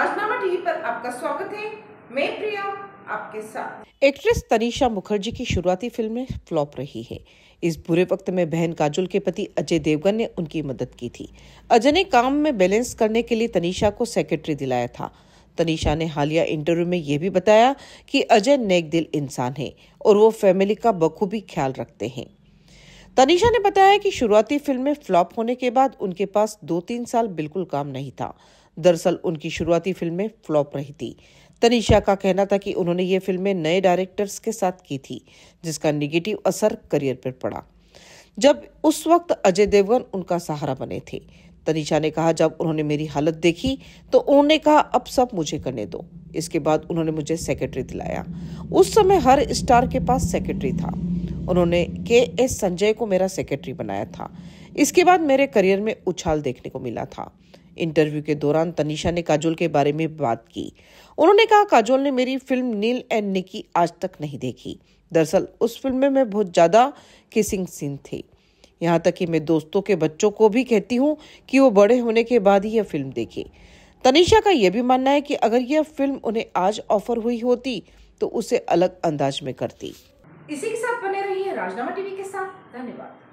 राजनामा TV पर आपका स्वागत है मैं प्रिया आपके साथ एक्ट्रेस तनिषा मुखर्जी की शुरुआती फिल्म में फ्लॉप रही है इस बुरे वक्त में बहन काजुल के पति अजय देवगन ने उनकी मदद की थी अजय ने काम में बैलेंस करने के लिए तनिषा को सेक्रेटरी दिलाया था तनिषा ने हालिया इंटरव्यू में यह भी बताया कि अजय नेक दिल इंसान है और वो फैमिली का बखूबी ख्याल रखते हैं तनिषा ने बताया कि शुरुआती फिल्म में फ्लॉप होने के बाद उनके पास दो तीन साल बिल्कुल काम नहीं था दरअसल उनकी शुरुआती फिल्में फ्लॉप रही थी तनिषा का कहना था कि उन्होंने ये फिल्में नए डायरेक्टर्स के साथ की थी जिसका निगेटिव असर करियर पर पड़ा जब उस वक्त अजय देवगन उनका सहारा बने थे तनिषा ने कहा जब उन्होंने मेरी हालत देखी तो उन्होंने कहा अब सब मुझे करने दो इसके बाद उन्होंने मुझे सेक्रेटरी दिलाया उस समय हर स्टार के पास सेक्रेटरी था उन्होंने के एस संजय को मेरा सेक्रेटरी बनाया था इसके बाद मेरे करियर में उछाल देखने को मिला था इंटरव्यू के दौरान तनिषा ने काजोल के बारे में बात की उन्होंने कहा काजोल ने मेरी फिल्म नील एंड निकी आज तक नहीं देखी दरअसल उस फिल्म में मैं बहुत ज़्यादा किसिंग सीन थे यहाँ तक कि मैं दोस्तों के बच्चों को भी कहती हूँ कि वो बड़े होने के बाद ही यह फिल्म देखे तनिषा का यह भी मानना है कि अगर यह फिल्म उन्हें आज ऑफर हुई होती तो उसे अलग अंदाज में करती इसी के साथ बने रहिए राजनामा टीवी के साथ धन्यवाद